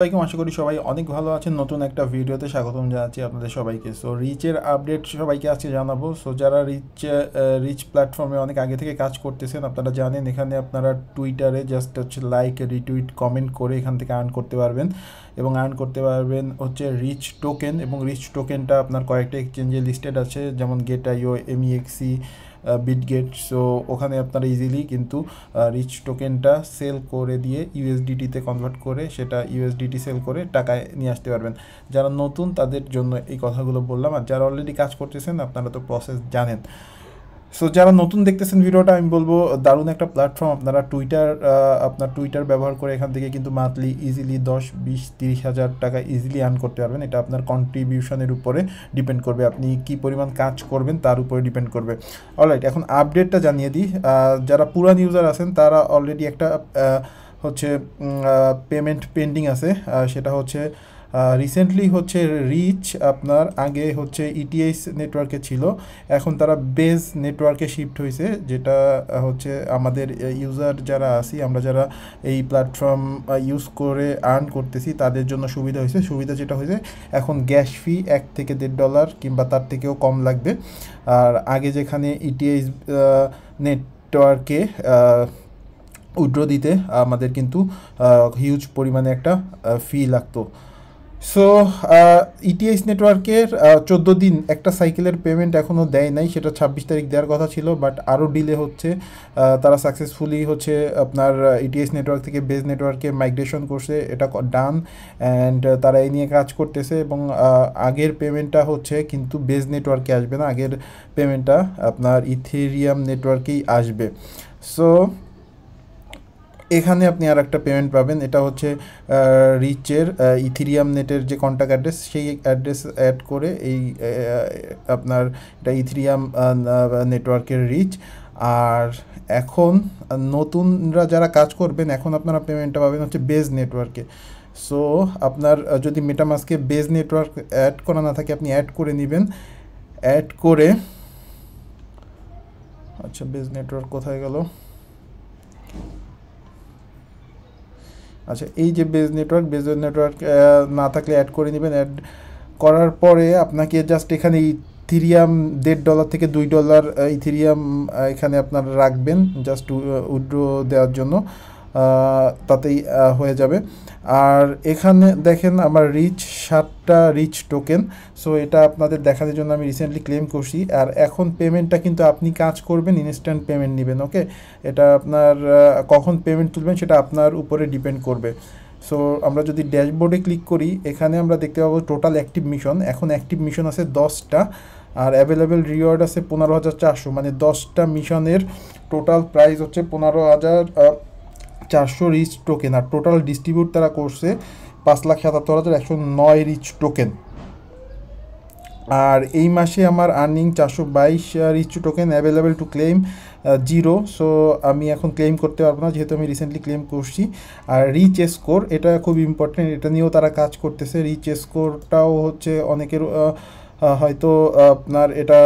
সবাইকে আশা করি সবাই অনেক ভালো আছেন নতুন একটা ভিডিওতে স্বাগতম জানাচ্ছি আপনাদের সবাইকে সো রিচের আপডেট সবাইকে আজকে জানাবো সো যারা রিচ রিচ প্ল্যাটফর্মে অনেক আগে থেকে কাজ করতেছেন আপনারা জানেন এখানে আপনারা টুইটারে জাস্ট হচ্ছে লাইক রিটুইট কমেন্ট করে এখান থেকে আর্ন করতে পারবেন এবং আর্ন করতে পারবেন হচ্ছে রিচ টোকেন এবং রিচ টোকেনটা আপনার কয়েকটা এক্সচেঞ্জে লিস্টেড আছে যেমন Gate io MEXC Bitget so ওখানে আপনারা ইজিলি কিন্তু রিচ টোকেনটা সেল করে দিয়ে ইউএসডিটিতে কনভার্ট করে সেটা ইউএসডিটি সেল করে টাকায় নিয়ে আসতে পারবেন যারা নতুন তাদের জন্য এই কথাগুলো বললাম আর যারা অলরেডি কাজ করতেছেন আপনারা তো প্রসেস জানেন সো যারা নতুন দেখতেছেন ভিডিওটা আমি বলবো দারুণ একটা প্ল্যাটফর্ম আপনারা টুইটার আপনার টুইটার ব্যবহার করে এখান থেকে কিন্তু মান্থলি ইজিলি দশ বিশ তিরিশ হাজার টাকা ইজিলি আর্ন করতে পারবেন এটা আপনার কন্ট্রিবিউশনের উপরে ডিপেন্ড করবে আপনি কি পরিমাণ কাজ করবেন তার উপরে ডিপেন্ড করবে অলরাইট এখন আপডেটটা জানিয়ে দিই যারা পুরান ইউজার আছেন তারা অলরেডি একটা হচ্ছে পেমেন্ট পেন্ডিং আছে সেটা হচ্ছে রিসেন্টলি হচ্ছে রিচ আপনার আগে হচ্ছে ইটিএস e নেটওয়ার্কে ছিল এখন তারা বেস নেটওয়ার্কে শিফট হয়েছে যেটা হচ্ছে আমাদের ইউজার যারা আছি আমরা যারা এই প্ল্যাটফর্ম ইউজ করে আর্ন করতেছি তাদের জন্য সুবিধা হয়েছে সুবিধা যেটা হয়েছে এখন গ্যাস ফি এক থেকে দেড় ডলার কিংবা তার থেকেও কম লাগবে আর আগে যেখানে ইটিএস নেটওয়ার্কে উইড্রো দিতে আমাদের কিন্তু হিউজ পরিমাণে একটা ফি লাগতো সো ইটিএস নেটওয়ার্কের চোদ্দো দিন একটা সাইকেলের পেমেন্ট এখনও দেয় নাই সেটা ছাব্বিশ তারিখ দেওয়ার কথা ছিল বাট আরও ডিলে হচ্ছে তারা সাকসেসফুলি হচ্ছে আপনার ইটিএস নেটওয়ার্ক e থেকে বেস নেটওয়ার্কে মাইগ্রেশন করছে এটা ডান অ্যান্ড তারা এই নিয়ে কাজ করতেছে এবং আগের পেমেন্টটা হচ্ছে কিন্তু বেস নেটওয়ার্কে আসবে না আগের পেমেন্টটা আপনার ইথেরিয়াম নেটওয়ার্কেই আসবে সো এখানে আপনি আর একটা পেমেন্ট পাবেন এটা হচ্ছে রিচের ইথিরিয়াম নেটের যে কন্ট্যাক্ট অ্যাড্রেস সেই অ্যাড্রেস অ্যাড করে এই আপনার এটা ইথিরিয়াম নেটওয়ার্কের রিচ আর এখন নতুনরা যারা কাজ করবেন এখন আপনারা পেমেন্টটা পাবেন হচ্ছে বেজ নেটওয়ার্কে সো আপনার যদি মেটামাসকে বেজ নেটওয়ার্ক অ্যাড করা না থাকে আপনি অ্যাড করে নেবেন অ্যাড করে আচ্ছা বেজ নেটওয়ার্ক কোথায় গেল আচ্ছা এই যে বেজ নেটওয়ার্ক বেজ নেটওয়ার্ক না থাকলে অ্যাড করে নেবেন অ্যাড করার পরে আপনাকে জাস্ট এখানে ইথিরিয়াম দেড় ডলার থেকে দুই ডলার ইথিরিয়াম এখানে আপনারা রাখবেন জাস্ট উইড্রো দেওয়ার জন্য তাতেই হয়ে যাবে আর এখানে দেখেন আমার রিচ সাতটা রিচ টোকেন সো এটা আপনাদের দেখানোর জন্য আমি রিসেন্টলি ক্লেম করছি আর এখন পেমেন্টটা কিন্তু আপনি কাজ করবেন ইনস্ট্যান্ট পেমেন্ট নেবেন ওকে এটা আপনার কখন পেমেন্ট তুলবেন সেটা আপনার উপরে ডিপেন্ড করবে সো আমরা যদি ড্যাশবোর্ডে ক্লিক করি এখানে আমরা দেখতে পাবো টোটাল অ্যাক্টিভ মিশন এখন অ্যাক্টিভ মিশন আছে দশটা আর অ্যাভেলেবেল রিওয়ার্ড আছে পনেরো হাজার চারশো মানে দশটা মিশনের টোটাল প্রাইস হচ্ছে পনেরো হাজার চারশো রিচ টোকেন আর টোটাল ডিস্ট্রিবিউট তারা করছে পাঁচ লাখ সাতাত্তর হাজার একশো নয় রিচ টোকেন আর এই মাসে আমার আর্নিং চারশো বাইশ Reach token available to claim zero so আমি এখন ক্লেম করতে পারবো না যেহেতু আমি রিসেন্টলি ক্লেম করছি আর রিচ স্কোর এটা খুব ইম্পর্টেন্ট এটা নিয়েও তারা কাজ করতেছে রিচ স্কোরটাও হচ্ছে অনেকের হয়তো আপনার এটা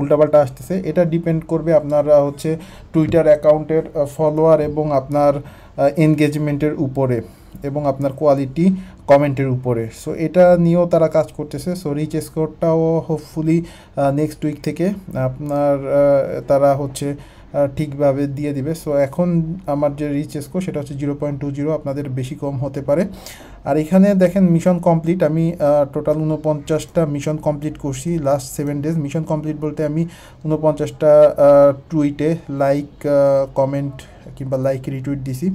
উল্টাপাল্টা আসতেছে এটা ডিপেন্ড করবে আপনারা হচ্ছে টুইটার অ্যাকাউন্টের ফলোয়ার এবং আপনার এনগেজমেন্টের উপরে এবং আপনার কোয়ালিটি কমেন্টের উপরে সো এটা নিয়েও তারা কাজ করতেছে সো রিচ স্কোরটাও হোপফুলি নেক্সট উইক থেকে আপনার তারা হচ্ছে ঠিকভাবে দিয়ে দিবে সো এখন আমার যে রিচ স্কোর সেটা হচ্ছে জিরো পয়েন্ট টু জিরো আপনাদের বেশি কম হতে পারে আর এখানে দেখেন মিশন কমপ্লিট আমি টোটাল উনপঞ্চাশটা মিশন কমপ্লিট করছি last seven days mission complete বলতে আমি উনপঞ্চাশটা টুইটে লাইক কমেন্ট কিংবা লাইক রিটুইট দিছি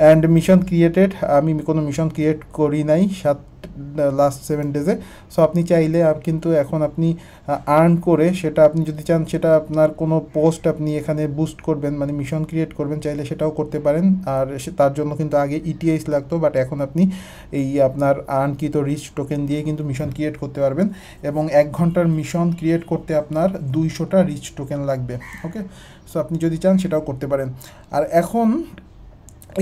অ্যান্ড মিশন ক্রিয়েটেড আমি কোনো মিশন ক্রিয়েট করি নাই সাত লাস্ট সেভেন ডেজে সো আপনি চাইলে কিন্তু এখন আপনি আর্ন করে সেটা আপনি যদি চান সেটা আপনার কোনো পোস্ট আপনি এখানে বুস্ট করবেন মানে মিশন ক্রিয়েট করবেন চাইলে সেটাও করতে পারেন আর তার জন্য কিন্তু আগে ইটিএস e লাগতো বাট এখন আপনি এই আপনার আর্নকৃত রিচ টোকেন দিয়ে কিন্তু মিশন ক্রিয়েট করতে পারবেন এবং এক ঘন্টার মিশন ক্রিয়েট করতে আপনার দুইশোটা রিচ টোকেন লাগবে ওকে সো আপনি যদি চান সেটাও করতে পারেন আর এখন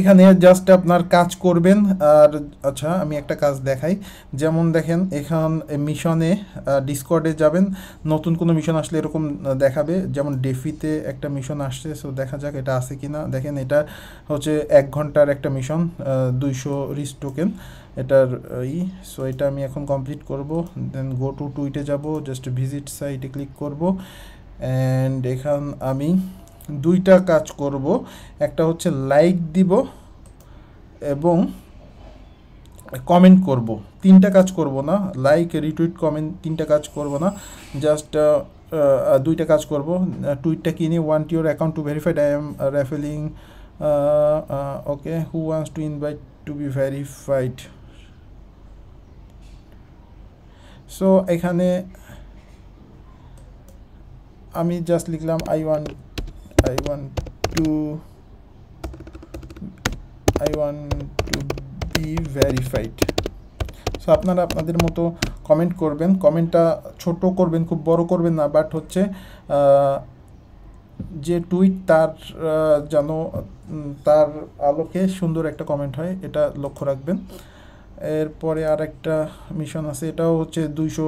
এখানে জাস্ট আপনার কাজ করবেন আর আচ্ছা আমি একটা কাজ দেখাই যেমন দেখেন এখান মিশনে ডিসকর্ডে যাবেন নতুন কোনো মিশন আসলে এরকম দেখাবে যেমন ডেফিতে একটা মিশন আসছে সো দেখা যাক এটা আছে কিনা দেখেন এটা হচ্ছে এক ঘন্টার একটা মিশন দুইশো রিস টোকেন এটার ই সো এটা আমি এখন কমপ্লিট করব দেন গো টু টুইটে যাব জাস্ট ভিজিট সাইটে ক্লিক করব অ্যান্ড এখান আমি দুইটা কাজ করব একটা হচ্ছে লাইক দিব এবং কমেন্ট করব তিনটা কাজ করব না লাইক রিটুইট কমেন্ট তিনটা কাজ করব না জাস্ট দুইটা কাজ করব টুইটটা কিনে one to your account to verified I am raffling okay who wants to invite to be verified so এখানে আমি জাস্ট লিখলাম I want I want to I want to be verified. So আপনারা আপনাদের মতো কমেন্ট করবেন কমেন্টটা ছোট করবেন খুব বড় করবেন না বাট হচ্ছে যে টুইট তার যেন তার আলোকে সুন্দর একটা কমেন্ট হয় এটা লক্ষ্য রাখবেন এরপরে আর একটা মিশন আছে এটাও হচ্ছে দুইশো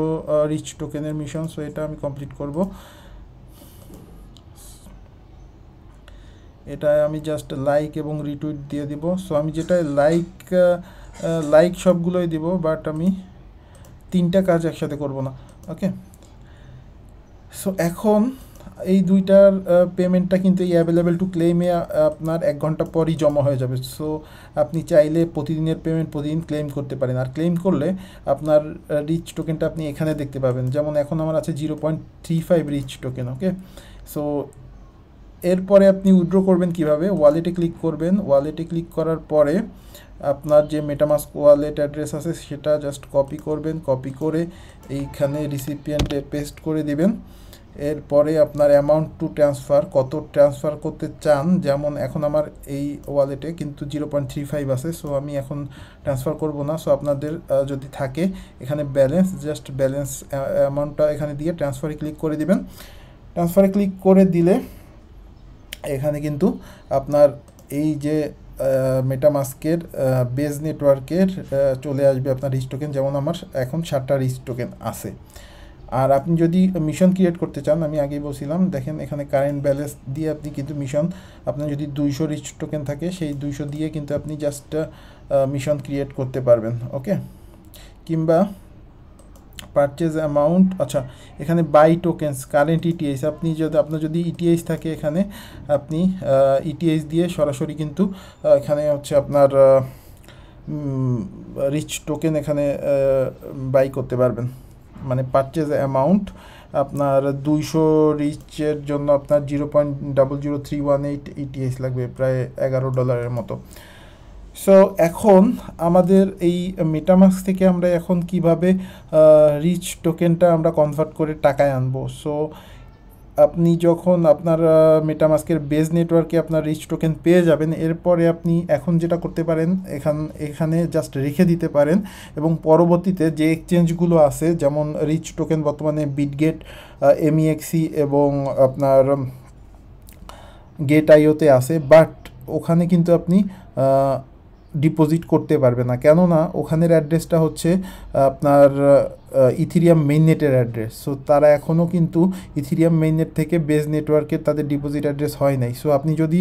রিচ টোকেনের মিশন সো এটা আমি কমপ্লিট করব এটা আমি জাস্ট লাইক এবং রিটুইট দিয়ে দিব সো আমি যেটা লাইক লাইক সবগুলোই দিব বাট আমি তিনটা কাজ একসাথে করব না ওকে সো এখন এই দুইটার পেমেন্টটা কিন্তু এই অ্যাভেলেবেল টু ক্লেমে আপনার এক ঘন্টা পরই জমা হয়ে যাবে সো আপনি চাইলে প্রতিদিনের পেমেন্ট প্রতিদিন ক্লেম করতে পারেন আর ক্লেম করলে আপনার রিচ টোকেনটা আপনি এখানে দেখতে পাবেন যেমন এখন আমার আছে zero point three five Reach token okay so এরপরে আপনি উইড্রো করবেন কিভাবে ওয়ালেটে ক্লিক করবেন ওয়ালেটে ক্লিক করার পরে আপনার যে মেটামাস্ক ওয়ালেট অ্যাড্রেস আছে সেটা জাস্ট কপি করবেন কপি করে এইখানে রিসিপিয়েন্টে পেস্ট করে দিবেন এরপরে আপনার অ্যামাউন্ট টু ট্রান্সফার কত ট্রান্সফার করতে চান যেমন এখন আমার এই ওয়ালেটে কিন্তু জিরো পয়েন্ট থ্রি ফাইভ আছে সো আমি এখন ট্রান্সফার করব না সো আপনাদের যদি থাকে এখানে ব্যালেন্স জাস্ট ব্যালেন্স অ্যামাউন্টটা এখানে দিয়ে ট্রান্সফারে ক্লিক করে দিবেন ট্রান্সফারে ক্লিক করে দিলে এখানে কিন্তু আপনার এই যে মেটামাস্কের বেজ নেটওয়ার্কের চলে আসবে আপনার রিস্টোকেন যেমন আমার এখন সাতটা রিস্টোকেন আছে আর আপনি যদি মিশন ক্রিয়েট করতে চান আমি আগেই বলছিলাম দেখেন এখানে কারেন্ট ব্যালেন্স দিয়ে আপনি কিন্তু মিশন আপনার যদি দুইশো রিস্টোকেন থাকে সেই দুইশো দিয়ে কিন্তু আপনি জাস্ট মিশন ক্রিয়েট করতে পারবেন ওকে কিংবা পারচেজ অ্যামাউন্ট আচ্ছা এখানে বাই টোকেন্স কারেন্ট ইটিএস আপনি যদি আপনার যদি ইটিএস e থাকে এখানে আপনি ইটিএস e দিয়ে সরাসরি কিন্তু এখানে হচ্ছে আপনার রিচ টোকেন এখানে বাই করতে পারবেন মানে পারচেজ অ্যামাউন্ট আপনার দুইশো রিচের জন্য আপনার zero point double zero three one eight ETH লাগবে প্রায় এগারো ডলারের মতো সো এখন আমাদের এই মেটামাস থেকে আমরা এখন কিভাবে রিচ টোকেনটা আমরা কনভার্ট করে টাকায় আনবো সো আপনি যখন আপনার মেটামাস্কের বেজ নেটওয়ার্কে আপনার রিচ টোকেন পেয়ে যাবেন এরপরে আপনি এখন যেটা করতে পারেন এখান এখানে জাস্ট রেখে দিতে পারেন এবং পরবর্তীতে যে এক্সচেঞ্জগুলো আছে যেমন রিচ টোকেন বর্তমানে বিটগেট এমইএক্সি e এবং আপনার গেট আইওতে আছে বাট ওখানে কিন্তু আপনি ডিপোজিট করতে পারবে না কেননা ওখানের অ্যাড্রেসটা হচ্ছে আপনার ইথিরিয়াম মেইন নেটের অ্যাড্রেস সো তারা এখনও কিন্তু ইথিরিয়াম মেইন নেট থেকে বেস নেটওয়ার্কে তাদের ডিপোজিট অ্যাড্রেস হয় নাই সো আপনি যদি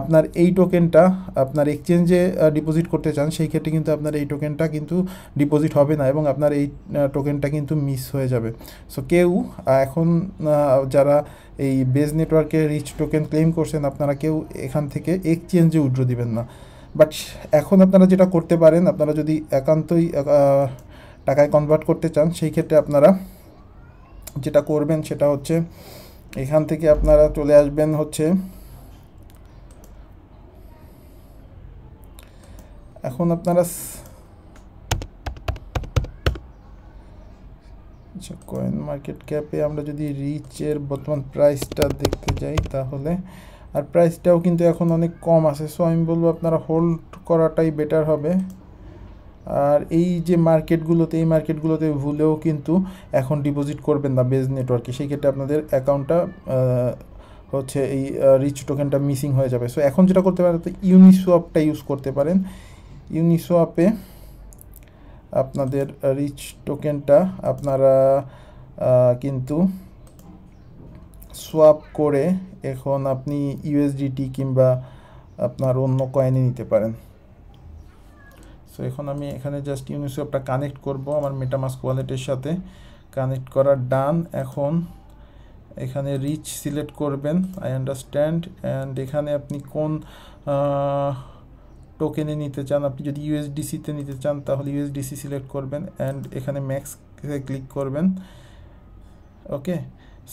আপনার এই টোকেনটা আপনার এক্সচেঞ্জে ডিপোজিট করতে চান সেই ক্ষেত্রে কিন্তু আপনার এই টোকেনটা কিন্তু ডিপোজিট হবে না এবং আপনার এই টোকেনটা কিন্তু মিস হয়ে যাবে সো কেউ এখন যারা এই বেস নেটওয়ার্কে রিচ টোকেন ক্লেম করছেন আপনারা কেউ এখান থেকে এক্সচেঞ্জে উইড্রো দিবেন না বাট এখন আপনারা যেটা করতে পারেন আপনারা যদি একান্তই টাকায় কনভার্ট করতে চান সেই ক্ষেত্রে আপনারা যেটা করবেন সেটা হচ্ছে এখান থেকে আপনারা চলে আসবেন হচ্ছে এখন আপনারা কয়েন মার্কেট ক্যাপে আমরা যদি রিচের বর্তমান প্রাইসটা দেখতে যাই তাহলে আর প্রাইসটাও কিন্তু এখন অনেক কম আছে সো আমি বলবো আপনারা হোল্ড করাটাই বেটার হবে আর এই যে মার্কেটগুলোতে এই মার্কেটগুলোতে ভুলেও কিন্তু এখন ডিপোজিট করবেন না বেজ নেটওয়ার্কে সেই ক্ষেত্রে আপনাদের অ্যাকাউন্টটা হচ্ছে এই রিচ টোকেনটা মিসিং হয়ে যাবে সো এখন যেটা করতে পারেন তো ইউনিসোয়াপটা ইউজ করতে পারেন ইউনিসোয়াপে আপনাদের রিচ টোকেনটা আপনারা কিন্তু সোয়াপ করে এখন আপনি ইউএসডিটি কিংবা আপনার অন্য কয়েনে নিতে পারেন সো এখন আমি এখানে জাস্ট ইউনিসোয়াপটা কানেক্ট করব আমার মেটামাস ওয়ালেটের সাথে কানেক্ট করা ডান এখন এখানে রিচ সিলেক্ট করবেন আই আন্ডারস্ট্যান্ড অ্যান্ড এখানে আপনি কোন টোকেনে নিতে চান আপনি যদি ইউএসডিসিতে নিতে চান তাহলে ইউএসডিসি সিলেক্ট করবেন অ্যান্ড এখানে ম্যাক্স ক্লিক করবেন ওকে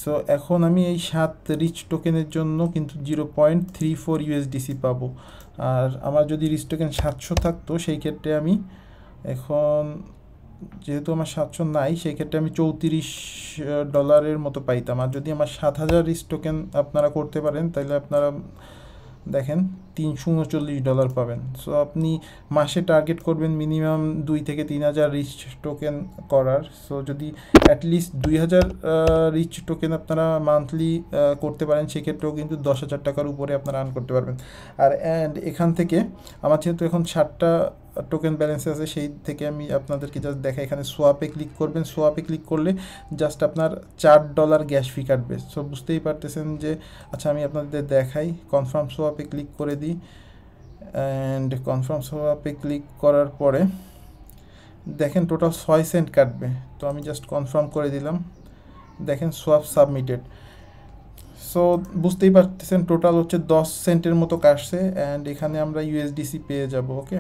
সো এখন আমি এই সাত রিচ টোকেনের জন্য কিন্তু zero point three four USDC পাবো আর আমার যদি রিচ টোকেন সাতশো থাকতো সেই ক্ষেত্রে আমি এখন যেহেতু আমার সাতশো নাই সেই ক্ষেত্রে আমি চৌত্রিশ ডলারের মতো পাইতাম আর যদি আমার সাত হাজার রিচ টোকেন আপনারা করতে পারেন তাহলে আপনারা দেখেন তিনশো উনচল্লিশ ডলার পাবেন সো আপনি মাসে টার্গেট করবেন মিনিমাম দুই থেকে তিন হাজার রিচ টোকেন করার সো যদি অ্যাটলিস্ট দুই হাজার রিচ টোকেন আপনারা মান্থলি করতে পারেন সেক্ষেত্রেও কিন্তু দশ হাজার টাকার উপরে আপনারা আর্ন করতে পারবেন আর অ্যান্ড এখান থেকে আমার যেহেতু এখন ষাটটা টোকেন ব্যালেন্স আছে সেই থেকে আমি আপনাদেরকে জাস্ট দেখা এখানে সোয়াপে ক্লিক করবেন সোয়াপে ক্লিক করলে জাস্ট আপনার চার ডলার গ্যাস ফি কাটবে সো বুঝতেই পারতেছেন যে আচ্ছা আমি আপনাদের দেখাই কনফার্ম সোয়াপে ক্লিক করে দিই দিই অ্যান্ড কনফার্ম সোয়াপে ক্লিক করার পরে দেখেন টোটাল ছয় সেন্ট কাটবে তো আমি জাস্ট কনফার্ম করে দিলাম দেখেন সোয়াপ সাবমিটেড সো বুঝতেই পারতেছেন টোটাল হচ্ছে দশ সেন্টের মতো কাটছে অ্যান্ড এখানে আমরা ইউএসডিসি পেয়ে যাব ওকে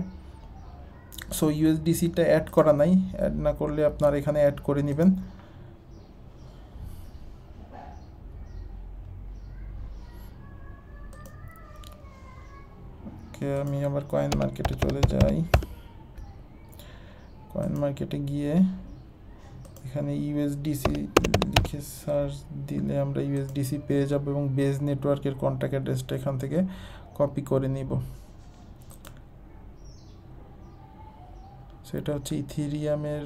সো ইউএসডিসিটা অ্যাড করা নাই অ্যাড না করলে আপনার এখানে অ্যাড করে নেবেন থেকে আমি আবার কয়েন মার্কেটে চলে যাই কয়েন মার্কেটে গিয়ে এখানে ইউএসডিসি লিখে সার্চ দিলে আমরা ইউএসডিসি পেয়ে যাব এবং বেজ নেটওয়ার্কের কন্ট্যাক্ট অ্যাড্রেসটা এখান থেকে কপি করে নিব সেটা হচ্ছে ইথিরিয়ামের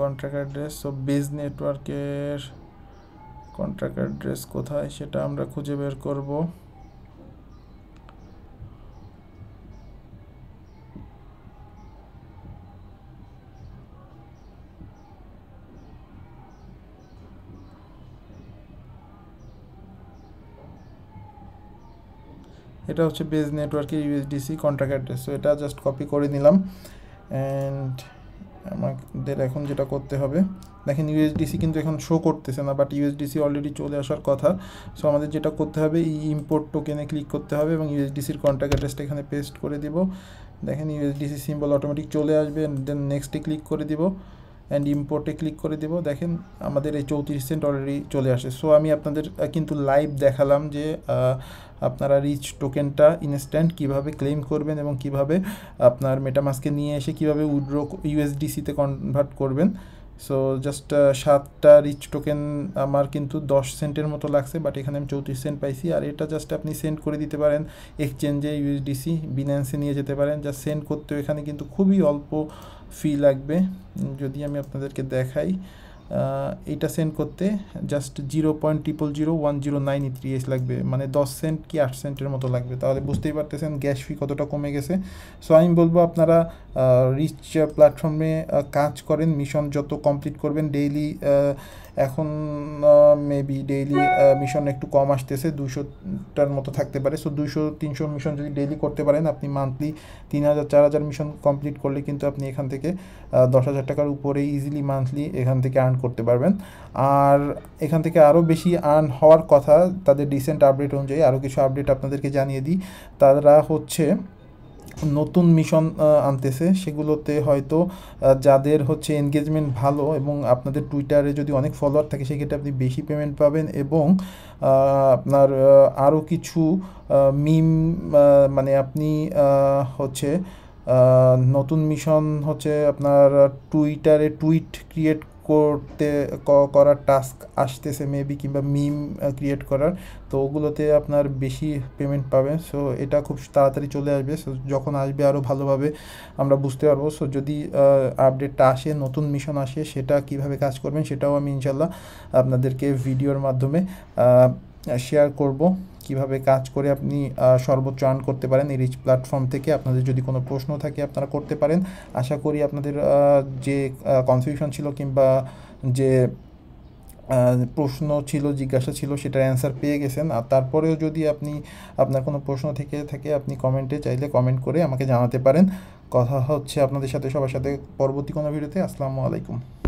কন্ট্রাক্ট অ্যাড্রেস সো বেজ নেটওয়ার্কের কন্ট্রাক্ট অ্যাড্রেস কোথায় সেটা আমরা খুঁজে বের করবো এটা হচ্ছে বেজ নেটওয়ার্কের ইউএসডিসি কন্ট্রাক্ট অ্যাড্রেস তো এটা জাস্ট কপি করে নিলাম অ্যান্ড আমাদের এখন যেটা করতে হবে দেখেন ইউএসডিসি কিন্তু এখন শো করতেছে না বাট ইউএসডিসি অলরেডি চলে আসার কথা সো আমাদের যেটা করতে হবে এই ইম্পোর্ট টোকেনে ক্লিক করতে হবে এবং ইউএসডিসির কন্ট্রাক্ট অ্যাড্রেসটা এখানে পেস্ট করে দিব দেখেন ইউএসডিসি সিম্বল অটোমেটিক চলে আসবে দেন নেক্সটে ক্লিক করে দিব অ্যান্ড ইম্পোর্টে ক্লিক করে দেব দেখেন আমাদের এই চৌত্রিশ সেন্ট অলরেডি চলে আসে সো আমি আপনাদের কিন্তু লাইভ দেখালাম যে আপনারা রিচ টোকেনটা ইনস্ট্যান্ট কিভাবে ক্লেম করবেন এবং কিভাবে আপনার মেটামাসকে নিয়ে এসে কিভাবে উইড্রো ইউএসডিসিতে কনভার্ট করবেন সো জাস্ট uh, সাতটা রিচ টোকেন আমার কিন্তু দশ সেন্টের মতো লাগছে বাট এখানে আমি চৌত্রিশ সেন্ট পাইছি আর এটা জাস্ট আপনি সেন্ড করে দিতে পারেন এক্সচেঞ্জে ইউএসডিসি বিনান্সে নিয়ে যেতে পারেন জাস্ট সেন্ড করতেও এখানে কিন্তু খুবই অল্প ফি লাগবে যদি আমি আপনাদেরকে দেখাই এটা সেন্ড করতে just zero point triple zero one zero nine three এস লাগবে মানে দশ সেন্ট কি আট সেন্টের মতো লাগবে তাহলে বুঝতেই পারতেছেন গ্যাস ফি কতটা কমে গেছে সো আমি বলবো আপনারা রিচ প্ল্যাটফর্মে কাজ করেন মিশন যত কমপ্লিট করবেন ডেইলি এখন মেবি ডেইলি মিশন একটু কম আসতেছে দুশোটার মতো থাকতে পারে সো দুশো তিনশো মিশন যদি ডেইলি করতে পারেন আপনি মান্থলি তিন হাজার চার হাজার মিশন কমপ্লিট করলে কিন্তু আপনি এখান থেকে দশ হাজার টাকার উপরে ইজিলি মান্থলি এখান থেকে আর্ন করতে পারবেন আর এখান থেকে আরও বেশি আর্ন হওয়ার কথা তাদের রিসেন্ট আপডেট অনুযায়ী আরও কিছু আপডেট আপনাদেরকে জানিয়ে দিই তারা হচ্ছে নতুন মিশন আনতেছে সেগুলোতে হয়তো যাদের হচ্ছে এনগেজমেন্ট ভালো এবং আপনাদের টুইটারে যদি অনেক ফলোয়ার থাকে সেক্ষেত্রে আপনি বেশি পেমেন্ট পাবেন এবং আপনার আরও কিছু মিম মানে আপনি হচ্ছে নতুন মিশন হচ্ছে আপনার টুইটারে টুইট ক্রিয়েট করতে করার টাস্ক আসতেছে মেবি কিংবা মিম ক্রিয়েট করার তো ওগুলোতে আপনার বেশি পেমেন্ট পাবেন সো এটা খুব তাড়াতাড়ি চলে আসবে সো যখন আসবে আরও ভালোভাবে আমরা বুঝতে পারবো সো যদি আপডেটটা আসে নতুন মিশন আসে সেটা কিভাবে কাজ করবেন সেটাও আমি ইনশাল্লাহ আপনাদেরকে ভিডিওর মাধ্যমে শেয়ার করব কিভাবে কাজ করে আপনি সর্বোচ্চ আর্ন করতে পারেন এই রিচ প্ল্যাটফর্ম থেকে আপনাদের যদি কোনো প্রশ্ন থাকে আপনারা করতে পারেন আশা করি আপনাদের যে কনফিউশন ছিল কিংবা যে প্রশ্ন ছিল জিজ্ঞাসা ছিল সেটার অ্যান্সার পেয়ে গেছেন আর তারপরেও যদি আপনি আপনার কোনো প্রশ্ন থেকে থাকে আপনি কমেন্টে চাইলে কমেন্ট করে আমাকে জানাতে পারেন কথা হচ্ছে আপনাদের সাথে সবার সাথে পরবর্তী কোনো ভিডিওতে আসসালামু আলাইকুম